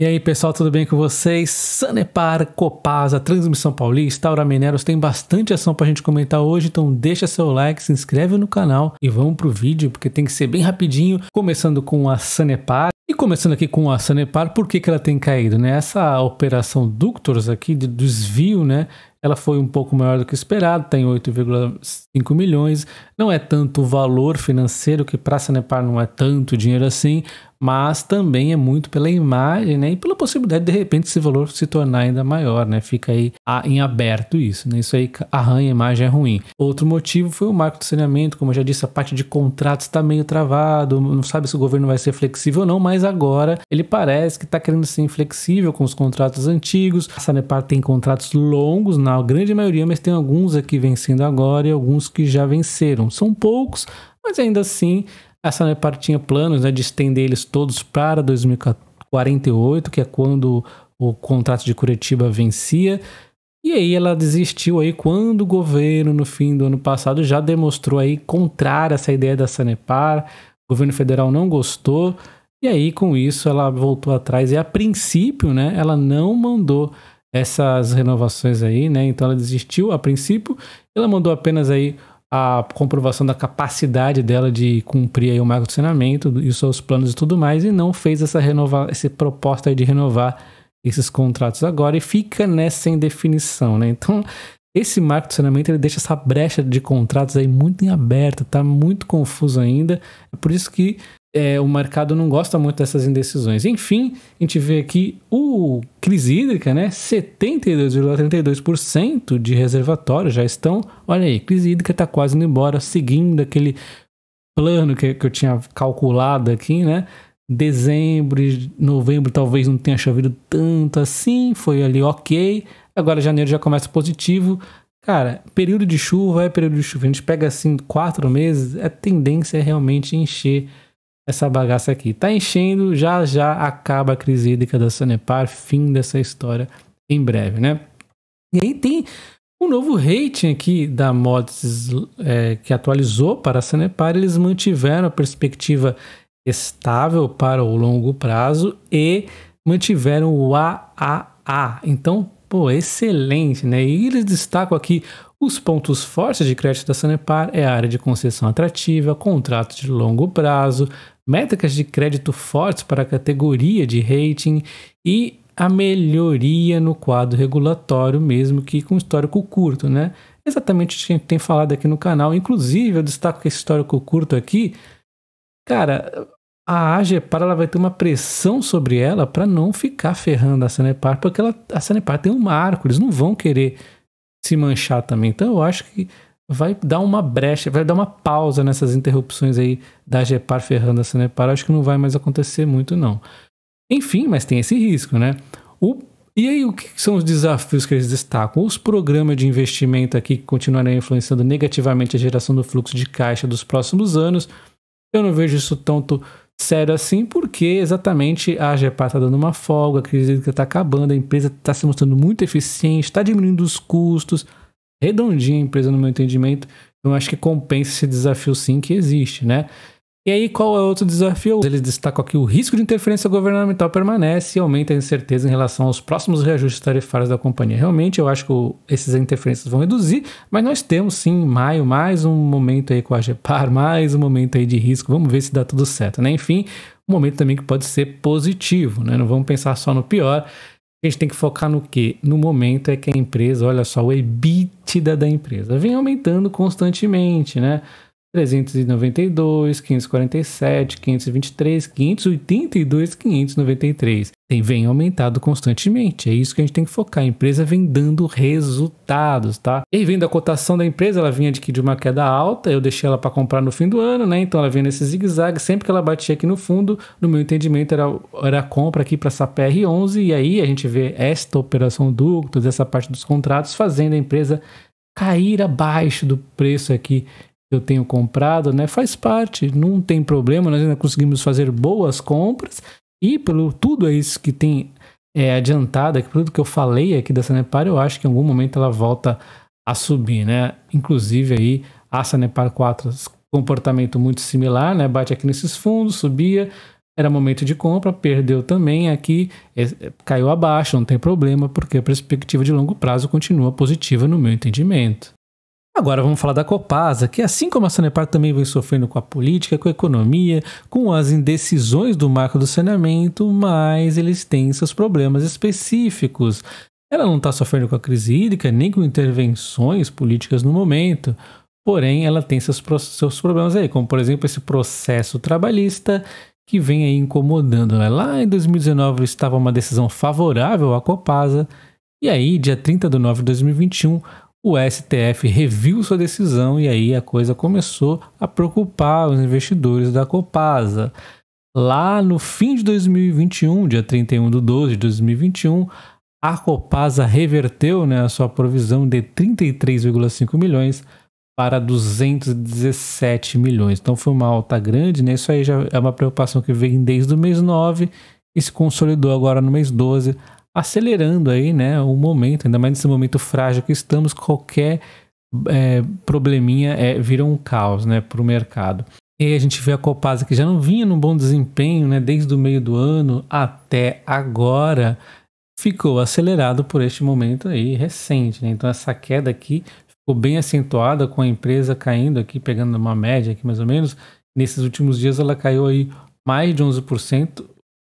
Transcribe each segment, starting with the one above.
E aí, pessoal, tudo bem com vocês? Sanepar, Copasa, Transmissão Paulista, Aura Mineros, tem bastante ação pra gente comentar hoje, então deixa seu like, se inscreve no canal e vamos pro vídeo, porque tem que ser bem rapidinho, começando com a Sanepar. E começando aqui com a Sanepar, por que, que ela tem caído? Né? Essa operação Ductors aqui de desvio né, ela foi um pouco maior do que esperado, tem 8,5 milhões. Não é tanto o valor financeiro, que para a Sanepar não é tanto dinheiro assim, mas também é muito pela imagem né? e pela possibilidade de, de repente esse valor se tornar ainda maior, né? Fica aí em aberto isso, né? Isso aí arranha a imagem é ruim. Outro motivo foi o marco do saneamento, como eu já disse, a parte de contratos está meio travado, não sabe se o governo vai ser flexível ou não, mas agora ele parece que está querendo ser inflexível com os contratos antigos. A Sanepar tem contratos longos na grande maioria, mas tem alguns aqui vencendo agora e alguns que já venceram. São poucos, mas ainda assim, essa Sanepar tinha planos né, de estender eles todos para 2048, que é quando o contrato de Curitiba vencia. E aí ela desistiu aí quando o governo, no fim do ano passado, já demonstrou aí contrária essa ideia da Sanepar. O governo federal não gostou. E aí, com isso, ela voltou atrás e, a princípio, né, ela não mandou essas renovações aí, né? Então ela desistiu a princípio, ela mandou apenas aí a comprovação da capacidade dela de cumprir aí o marco de saneamento e os seus planos e tudo mais e não fez essa renova, essa proposta de renovar esses contratos agora e fica nessa né, indefinição, né? Então esse marco de saneamento ele deixa essa brecha de contratos aí muito em aberto, tá muito confuso ainda. É por isso que é, o mercado não gosta muito dessas indecisões. Enfim, a gente vê aqui o crise hídrica, né? 72,32% de reservatórios já estão. Olha aí, crise hídrica está quase indo embora, seguindo aquele plano que, que eu tinha calculado aqui, né? Dezembro, novembro talvez não tenha chovido tanto assim, foi ali ok. Agora janeiro já começa positivo. Cara, período de chuva é período de chuva. A gente pega assim quatro meses, a tendência é realmente encher essa bagaça aqui. Tá enchendo, já já acaba a crise hídrica da Sanepar, fim dessa história em breve, né? E aí tem um novo rating aqui da Mods é, que atualizou para a Sanepar, eles mantiveram a perspectiva estável para o longo prazo e mantiveram o AAA. Então, pô, excelente, né? E eles destacam aqui os pontos fortes de crédito da Sanepar é a área de concessão atrativa, contratos de longo prazo, métricas de crédito fortes para a categoria de rating e a melhoria no quadro regulatório, mesmo que com histórico curto, né? Exatamente o que a gente tem falado aqui no canal. Inclusive, eu destaco que esse histórico curto aqui, cara, a AGEPAR ela vai ter uma pressão sobre ela para não ficar ferrando a Sanepar, porque ela, a Sanepar tem um marco, eles não vão querer se manchar também. Então, eu acho que vai dar uma brecha, vai dar uma pausa nessas interrupções aí da GEPAR ferrando a Sanepar. Acho que não vai mais acontecer muito, não. Enfim, mas tem esse risco, né? O, e aí, o que são os desafios que eles destacam? Os programas de investimento aqui que continuarão influenciando negativamente a geração do fluxo de caixa dos próximos anos. Eu não vejo isso tanto sério assim, porque exatamente a GEPAR está dando uma folga, a crise está acabando, a empresa está se mostrando muito eficiente, está diminuindo os custos, redondinha a empresa, no meu entendimento. Eu acho que compensa esse desafio sim que existe, né? E aí, qual é outro desafio? Eles destacam aqui o risco de interferência governamental permanece e aumenta a incerteza em relação aos próximos reajustes tarifários da companhia. Realmente, eu acho que essas interferências vão reduzir, mas nós temos sim, em maio, mais um momento aí com a GEPAR, mais um momento aí de risco. Vamos ver se dá tudo certo, né? Enfim, um momento também que pode ser positivo, né? Não vamos pensar só no pior. A gente tem que focar no que? No momento é que a empresa, olha só, o EBITDA da empresa vem aumentando constantemente, né? 392, 547, 523, 582, 593. Tem, vem aumentado constantemente. É isso que a gente tem que focar. A empresa vem dando resultados, tá? E vendo a cotação da empresa, ela vinha de uma queda alta, eu deixei ela para comprar no fim do ano, né? Então ela vinha nesse zigue-zague. Sempre que ela batia aqui no fundo, no meu entendimento, era, era compra aqui para essa PR11. E aí a gente vê esta operação ductos, essa parte dos contratos, fazendo a empresa cair abaixo do preço aqui eu tenho comprado, né? Faz parte, não tem problema, nós ainda conseguimos fazer boas compras e pelo tudo é isso que tem é, adiantado, é que tudo que eu falei aqui da Sanepar, eu acho que em algum momento ela volta a subir, né? Inclusive aí a Sanepar 4, comportamento muito similar, né? Bate aqui nesses fundos, subia, era momento de compra, perdeu também aqui, é, caiu abaixo, não tem problema, porque a perspectiva de longo prazo continua positiva no meu entendimento. Agora vamos falar da Copasa, que assim como a Sanepar também vem sofrendo com a política, com a economia, com as indecisões do marco do saneamento, mas eles têm seus problemas específicos. Ela não está sofrendo com a crise hídrica nem com intervenções políticas no momento, porém ela tem seus, seus problemas aí, como por exemplo esse processo trabalhista que vem aí incomodando. Né? Lá em 2019 estava uma decisão favorável à Copasa, e aí, dia 30 de nove de 2021, o STF reviu sua decisão e aí a coisa começou a preocupar os investidores da Copasa. Lá no fim de 2021, dia 31 de 12 de 2021, a Copasa reverteu né, a sua provisão de 33,5 milhões para 217 milhões. Então foi uma alta grande, né? Isso aí já é uma preocupação que vem desde o mês 9 e se consolidou agora no mês 12 acelerando aí, né, o momento, ainda mais nesse momento frágil que estamos, qualquer é, probleminha é, vira um caos, né, para o mercado. E a gente vê a Copasa que já não vinha num bom desempenho, né, desde o meio do ano até agora, ficou acelerado por este momento aí recente, né? Então essa queda aqui ficou bem acentuada com a empresa caindo aqui, pegando uma média aqui mais ou menos. Nesses últimos dias ela caiu aí mais de 11%, foi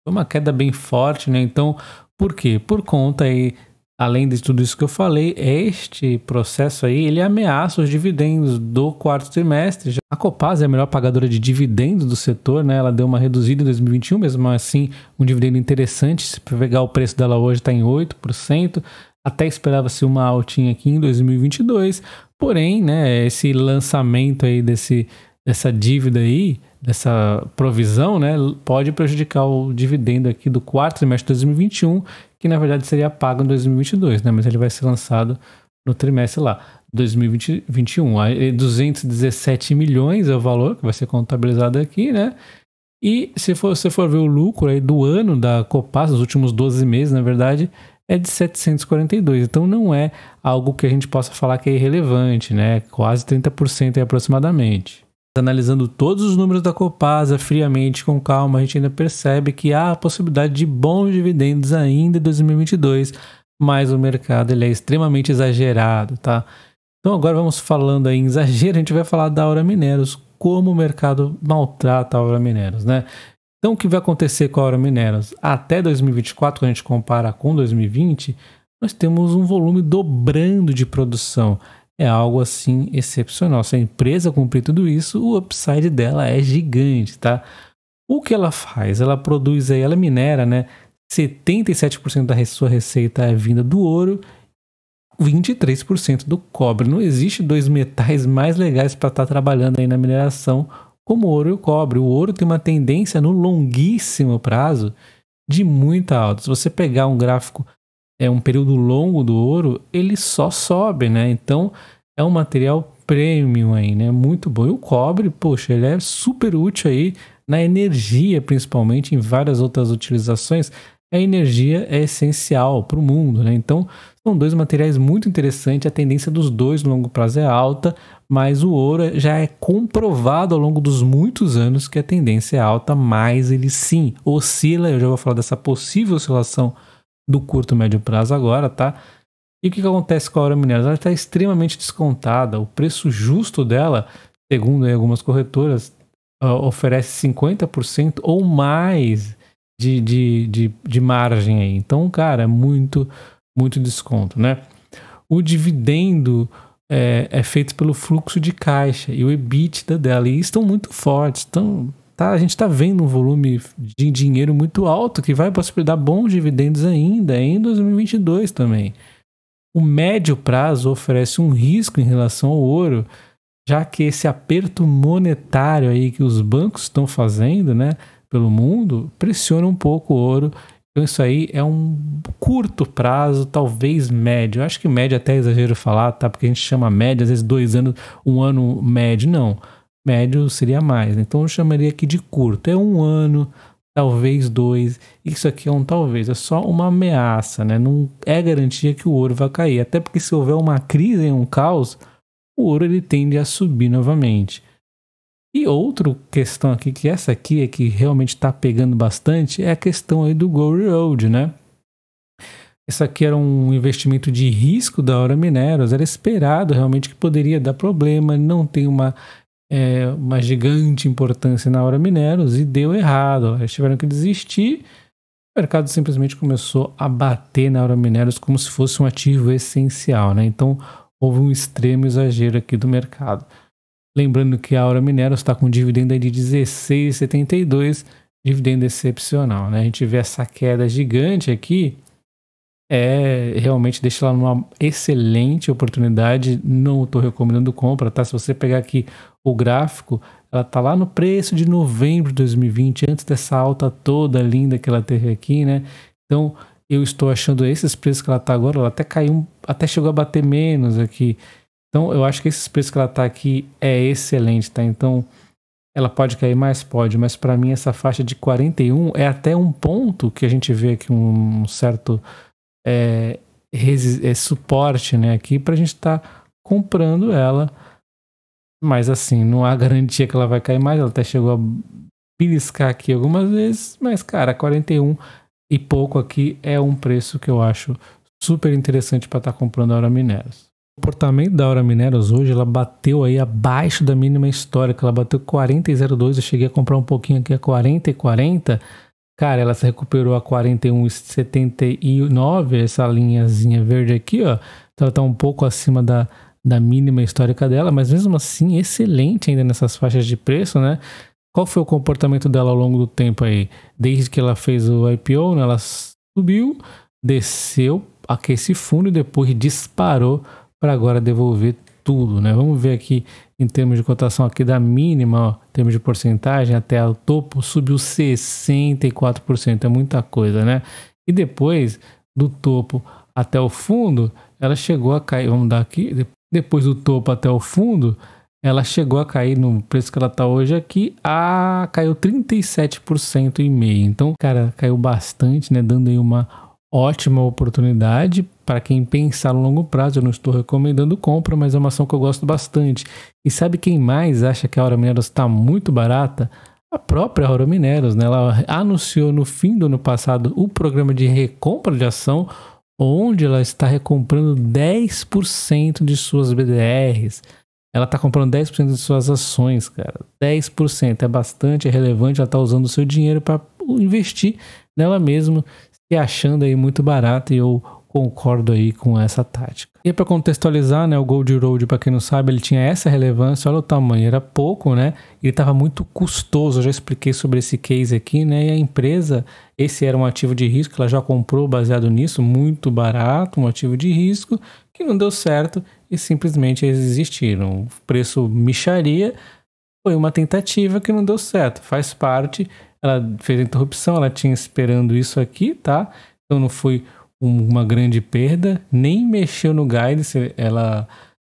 uma queda bem forte, né? Então por quê? Por conta aí, além de tudo isso que eu falei, este processo aí, ele ameaça os dividendos do quarto trimestre. A Copasa é a melhor pagadora de dividendos do setor, né? Ela deu uma reduzida em 2021, mesmo assim, um dividendo interessante. Se pegar o preço dela hoje, está em 8%. Até esperava-se uma altinha aqui em 2022, porém, né, esse lançamento aí desse dessa dívida aí, dessa provisão, né, pode prejudicar o dividendo aqui do quarto trimestre de 2021, que na verdade seria pago em 2022, né, mas ele vai ser lançado no trimestre lá, 2021. Aí 217 milhões é o valor que vai ser contabilizado aqui, né? E se for, você for ver o lucro aí do ano da Copasa, nos últimos 12 meses, na verdade, é de 742. Então não é algo que a gente possa falar que é irrelevante, né? Quase 30% aí aproximadamente. Analisando todos os números da Copasa friamente, com calma, a gente ainda percebe que há a possibilidade de bons dividendos ainda em 2022, mas o mercado ele é extremamente exagerado, tá? Então agora vamos falando aí em exagero, a gente vai falar da Aura Mineros como o mercado maltrata a Aura Mineros, né? Então o que vai acontecer com a Aura Mineros? Até 2024, quando a gente compara com 2020, nós temos um volume dobrando de produção é algo assim excepcional. Se a empresa cumprir tudo isso, o upside dela é gigante, tá? O que ela faz? Ela produz aí, ela minera, né? 77% da sua receita é vinda do ouro, 23% do cobre. Não existe dois metais mais legais para estar tá trabalhando aí na mineração como o ouro e o cobre. O ouro tem uma tendência no longuíssimo prazo de muito alta. Se você pegar um gráfico é um período longo do ouro, ele só sobe, né? Então é um material premium aí, né? Muito bom. E o cobre, poxa, ele é super útil aí na energia, principalmente em várias outras utilizações. A energia é essencial para o mundo, né? Então são dois materiais muito interessantes. A tendência dos dois no longo prazo é alta, mas o ouro já é comprovado ao longo dos muitos anos que a tendência é alta, mas ele sim oscila. Eu já vou falar dessa possível oscilação do curto médio prazo agora, tá? E o que, que acontece com a Aura Mineros? Ela está extremamente descontada. O preço justo dela, segundo algumas corretoras, uh, oferece 50% ou mais de, de, de, de, margem aí. Então, cara, é muito, muito desconto, né? O dividendo é, é feito pelo fluxo de caixa e o EBITDA dela. E estão muito fortes, estão tá, a gente está vendo um volume de dinheiro muito alto que vai possibilitar bons dividendos ainda é em 2022 também. O médio prazo oferece um risco em relação ao ouro, já que esse aperto monetário aí que os bancos estão fazendo, né, pelo mundo, pressiona um pouco o ouro. Então isso aí é um curto prazo, talvez médio. Eu acho que médio é até exagero falar, tá? Porque a gente chama médio, às vezes dois anos, um ano médio, não médio seria mais. Né? Então eu chamaria aqui de curto. É um ano, talvez dois. Isso aqui é um talvez, é só uma ameaça, né? Não é garantia que o ouro vai cair. Até porque se houver uma crise, um caos, o ouro ele tende a subir novamente. E outra questão aqui, que essa aqui é que realmente está pegando bastante, é a questão aí do Gold Road, né? Isso aqui era um investimento de risco da Hora mineros, era esperado realmente que poderia dar problema, não tem uma é, uma gigante importância na hora mineros e deu errado. Eles tiveram que desistir. O mercado simplesmente começou a bater na hora mineros como se fosse um ativo essencial, né? Então houve um extremo exagero aqui do mercado. Lembrando que a Aura Mineros está com um dividendo de 16,72, dividendo excepcional. Né? A gente vê essa queda gigante aqui, é realmente deixa lá uma excelente oportunidade. Não estou recomendando compra, tá? Se você pegar aqui o gráfico, ela tá lá no preço de novembro de 2020, antes dessa alta toda linda que ela teve aqui, né? Então eu estou achando esses preços que ela tá agora, ela até caiu, até chegou a bater menos aqui. Então eu acho que esses preços que ela tá aqui é excelente, tá? Então ela pode cair mais? Pode, mas para mim essa faixa de 41 é até um ponto que a gente vê aqui um certo é, é, suporte né, aqui para a gente estar tá comprando ela. Mas assim, não há garantia que ela vai cair mais. Ela até chegou a piscar aqui algumas vezes. Mas, cara, 41 e pouco aqui é um preço que eu acho super interessante para estar tá comprando a Aura Mineros. O comportamento da Aura Mineros hoje, ela bateu aí abaixo da mínima histórica. Ela bateu 40,02. Eu cheguei a comprar um pouquinho aqui a 40,40. 40, Cara, ela se recuperou a 41,79, essa linhazinha verde aqui, ó. Então ela tá um pouco acima da, da mínima histórica dela, mas mesmo assim, excelente ainda nessas faixas de preço, né? Qual foi o comportamento dela ao longo do tempo aí? Desde que ela fez o IPO, né, ela subiu, desceu, aquece fundo e depois disparou para agora devolver tudo, né? Vamos ver aqui em termos de cotação aqui da mínima, ó, em termos de porcentagem até o topo subiu 64%, é muita coisa, né? E depois do topo até o fundo, ela chegou a cair, vamos dar aqui, depois do topo até o fundo, ela chegou a cair no preço que ela está hoje aqui, a caiu 37% e meio. Então, cara, caiu bastante, né, dando aí uma ótima oportunidade para quem pensar no longo prazo. Eu não estou recomendando compra, mas é uma ação que eu gosto bastante. E sabe quem mais acha que a Aura Mineros está muito barata? A própria Aura Mineros, né? Ela anunciou no fim do ano passado o programa de recompra de ação, onde ela está recomprando 10% de suas BDRs. Ela está comprando 10% de suas ações, cara. 10% é bastante, é relevante. Ela está usando o seu dinheiro para investir nela mesma, e achando aí muito barato e eu concordo aí com essa tática. E para contextualizar, né, o Gold Road, para quem não sabe, ele tinha essa relevância, olha o tamanho, era pouco, né? Ele estava muito custoso, eu já expliquei sobre esse case aqui, né? E a empresa, esse era um ativo de risco, ela já comprou baseado nisso, muito barato, um ativo de risco, que não deu certo e simplesmente eles existiram. O preço micharia foi uma tentativa que não deu certo, faz parte ela fez a interrupção, ela tinha esperando isso aqui, tá? Então não foi uma grande perda, nem mexeu no guidance, ela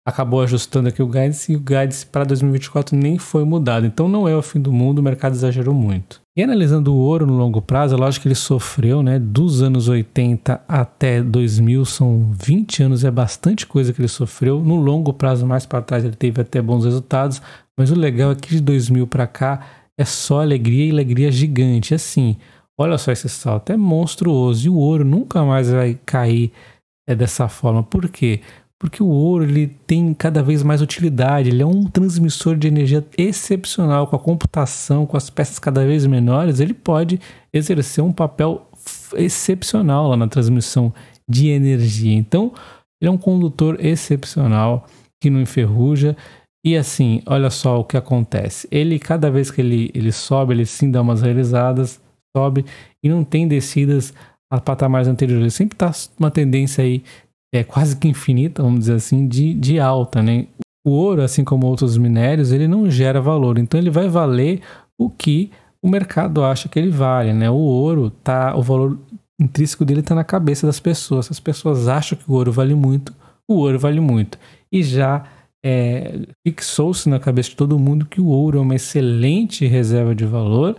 acabou ajustando aqui o guidance e o guidance para 2024 nem foi mudado. Então não é o fim do mundo, o mercado exagerou muito. E analisando o ouro no longo prazo, é lógico que ele sofreu, né? Dos anos 80 até 2000, são 20 anos, é bastante coisa que ele sofreu. No longo prazo, mais para trás, ele teve até bons resultados, mas o legal é que de 2000 para cá, é só alegria e alegria gigante. Assim, olha só esse salto, é monstruoso. E o ouro nunca mais vai cair é, dessa forma. Por quê? Porque o ouro ele tem cada vez mais utilidade, ele é um transmissor de energia excepcional. Com a computação, com as peças cada vez menores, ele pode exercer um papel excepcional lá na transmissão de energia. Então, ele é um condutor excepcional que não enferruja e assim, olha só o que acontece. Ele, cada vez que ele, ele sobe, ele sim dá umas realizadas, sobe e não tem descidas a patamares anteriores. Ele sempre está uma tendência aí é quase que infinita, vamos dizer assim, de, de alta, né? O ouro, assim como outros minérios, ele não gera valor, então ele vai valer o que o mercado acha que ele vale, né? O ouro tá, o valor intrínseco dele está na cabeça das pessoas. Se as pessoas acham que o ouro vale muito, o ouro vale muito. E já é, fixou-se na cabeça de todo mundo que o ouro é uma excelente reserva de valor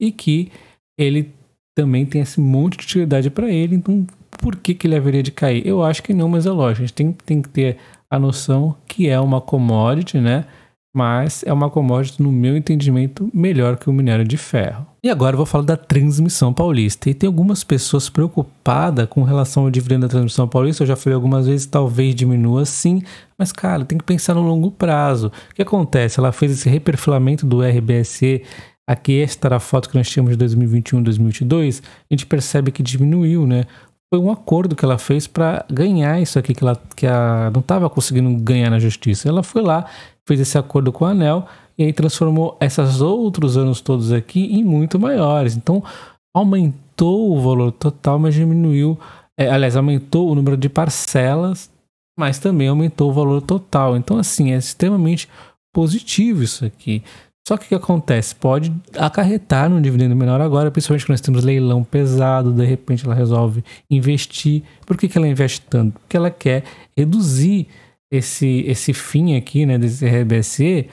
e que ele também tem esse monte de utilidade para ele, então por que, que ele haveria de cair? Eu acho que não, mas é lógico, a gente tem, tem que ter a noção que é uma commodity, né? mas é uma commodity, no meu entendimento, melhor que o minério de ferro. E agora eu vou falar da transmissão paulista. E tem algumas pessoas preocupadas com relação ao dividendo da transmissão paulista. Eu já falei algumas vezes, talvez diminua sim, mas cara, tem que pensar no longo prazo. O que acontece? Ela fez esse reperfilamento do RBSE Aqui, esta era a foto que nós tínhamos de 2021 2022. A gente percebe que diminuiu, né? Foi um acordo que ela fez para ganhar isso aqui, que ela que a, não estava conseguindo ganhar na justiça. Ela foi lá, fez esse acordo com o Anel e aí transformou esses outros anos todos aqui em muito maiores. Então aumentou o valor total, mas diminuiu, é, aliás, aumentou o número de parcelas, mas também aumentou o valor total. Então, assim, é extremamente positivo isso aqui. Só que o que acontece? Pode acarretar num dividendo menor agora, principalmente quando nós temos leilão pesado, de repente ela resolve investir. Por que, que ela investe tanto? Porque ela quer reduzir esse, esse fim aqui, né, desse RBC,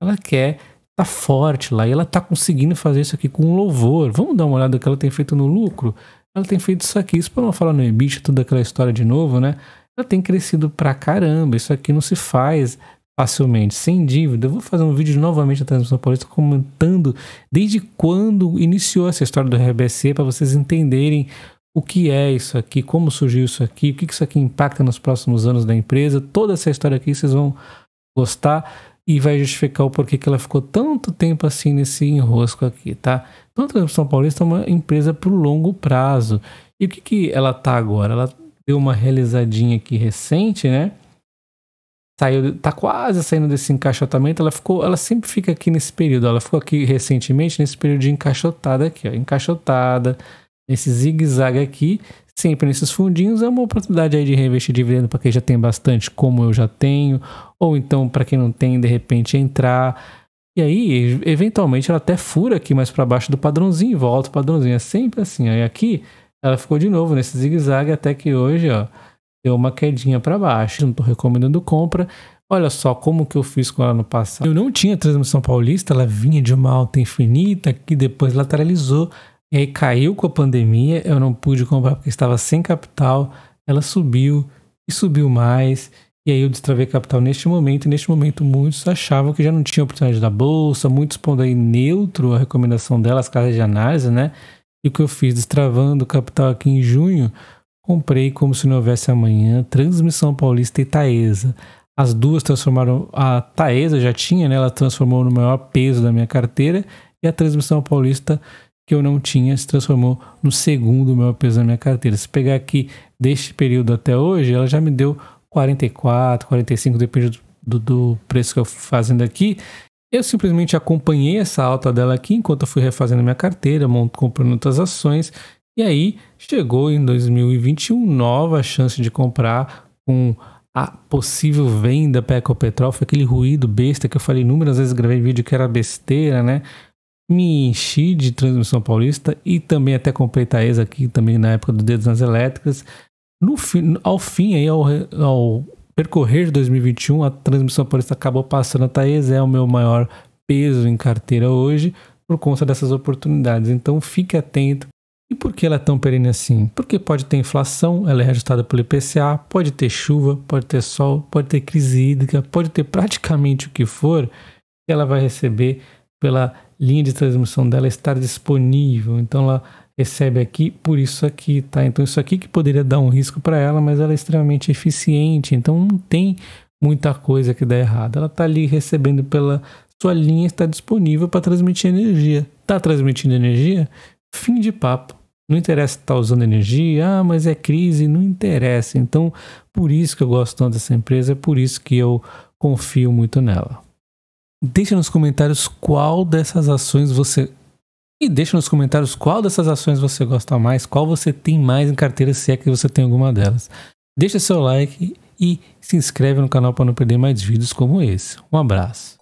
ela quer tá forte lá e ela tá conseguindo fazer isso aqui com louvor. Vamos dar uma olhada no que ela tem feito no lucro? Ela tem feito isso aqui, isso para não falar no EBITDA, toda aquela história de novo, né? Ela tem crescido pra caramba, isso aqui não se faz facilmente, sem dívida. Eu vou fazer um vídeo novamente da transmissão política comentando desde quando iniciou essa história do RBC para vocês entenderem o que é isso aqui, como surgiu isso aqui, o que isso aqui impacta nos próximos anos da empresa. Toda essa história aqui vocês vão gostar e vai justificar o porquê que ela ficou tanto tempo assim nesse enrosco aqui, tá? Então a São Paulista é uma empresa para o longo prazo. E o que, que ela tá agora? Ela deu uma realizadinha aqui recente, né? Saiu, tá quase saindo desse encaixotamento. Ela ficou, ela sempre fica aqui nesse período. Ela ficou aqui recentemente nesse período de encaixotada aqui, ó, encaixotada nesse zigue-zague aqui, sempre nesses fundinhos, é uma oportunidade aí de reinvestir dividendo para quem já tem bastante, como eu já tenho, ou então para quem não tem, de repente entrar. E aí, eventualmente, ela até fura aqui mais para baixo do padrãozinho, volta o padrãozinho. É sempre assim. Aí aqui, ela ficou de novo nesse zigue-zague até que hoje, ó, deu uma quedinha para baixo. Não estou recomendando compra. Olha só como que eu fiz com ela no passado. Eu não tinha transmissão paulista, ela vinha de uma alta infinita que depois lateralizou e aí caiu com a pandemia, eu não pude comprar porque estava sem capital. Ela subiu e subiu mais. E aí eu destravei capital neste momento. E neste momento muitos achavam que já não tinha oportunidade da bolsa, muitos pondo aí neutro a recomendação dela, as casas de análise, né? E o que eu fiz destravando o capital aqui em junho, comprei como se não houvesse amanhã Transmissão Paulista e Taesa. As duas transformaram. A Taesa já tinha, né? Ela transformou no maior peso da minha carteira e a Transmissão Paulista que eu não tinha se transformou no segundo maior peso da minha carteira. Se pegar aqui deste período até hoje, ela já me deu 44, 45, depende do, do preço que eu fui fazendo aqui. Eu simplesmente acompanhei essa alta dela aqui enquanto eu fui refazendo minha carteira, comprando outras ações. E aí chegou em 2021 nova chance de comprar com a possível venda para Petrol, Foi aquele ruído besta que eu falei inúmeras vezes, gravei vídeo que era besteira, né? me enchi de transmissão paulista e também até comprei Taís aqui também na época do Dedos nas Elétricas. No fim, ao fim, aí, ao, ao percorrer de 2021, a transmissão paulista acabou passando a Taís, é o meu maior peso em carteira hoje por conta dessas oportunidades. Então fique atento. E por que ela é tão perene assim? Porque pode ter inflação, ela é ajustada pelo IPCA, pode ter chuva, pode ter sol, pode ter crise hídrica, pode ter praticamente o que for, ela vai receber pela linha de transmissão dela estar disponível. Então ela recebe aqui por isso aqui, tá? Então isso aqui que poderia dar um risco para ela, mas ela é extremamente eficiente, então não tem muita coisa que dá errado. Ela está ali recebendo pela sua linha está disponível para transmitir energia. Está transmitindo energia? Fim de papo. Não interessa estar está usando energia, ah, mas é crise, não interessa. Então, por isso que eu gosto tanto dessa empresa, é por isso que eu confio muito nela. Deixe nos comentários qual dessas ações você. E deixe nos comentários qual dessas ações você gosta mais, qual você tem mais em carteira, se é que você tem alguma delas. Deixe seu like e se inscreve no canal para não perder mais vídeos como esse. Um abraço.